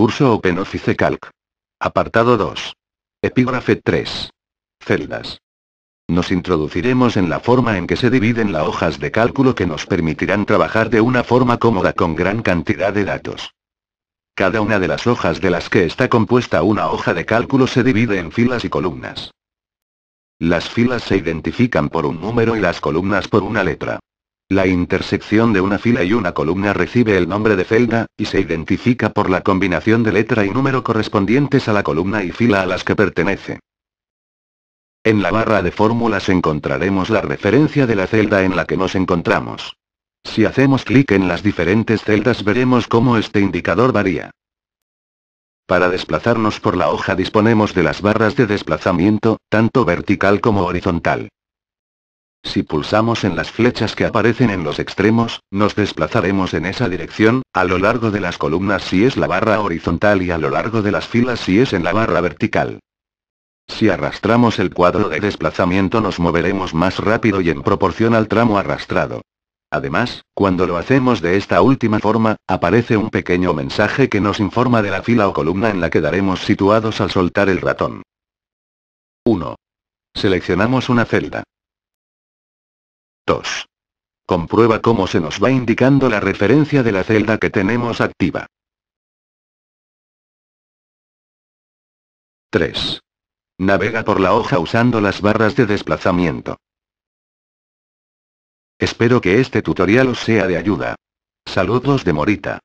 Curso OpenOffice Calc. Apartado 2. Epígrafe 3. Celdas. Nos introduciremos en la forma en que se dividen las hojas de cálculo que nos permitirán trabajar de una forma cómoda con gran cantidad de datos. Cada una de las hojas de las que está compuesta una hoja de cálculo se divide en filas y columnas. Las filas se identifican por un número y las columnas por una letra. La intersección de una fila y una columna recibe el nombre de celda, y se identifica por la combinación de letra y número correspondientes a la columna y fila a las que pertenece. En la barra de fórmulas encontraremos la referencia de la celda en la que nos encontramos. Si hacemos clic en las diferentes celdas veremos cómo este indicador varía. Para desplazarnos por la hoja disponemos de las barras de desplazamiento, tanto vertical como horizontal. Si pulsamos en las flechas que aparecen en los extremos, nos desplazaremos en esa dirección, a lo largo de las columnas si es la barra horizontal y a lo largo de las filas si es en la barra vertical. Si arrastramos el cuadro de desplazamiento nos moveremos más rápido y en proporción al tramo arrastrado. Además, cuando lo hacemos de esta última forma, aparece un pequeño mensaje que nos informa de la fila o columna en la que daremos situados al soltar el ratón. 1. Seleccionamos una celda. 2. Comprueba cómo se nos va indicando la referencia de la celda que tenemos activa. 3. Navega por la hoja usando las barras de desplazamiento. Espero que este tutorial os sea de ayuda. Saludos de Morita.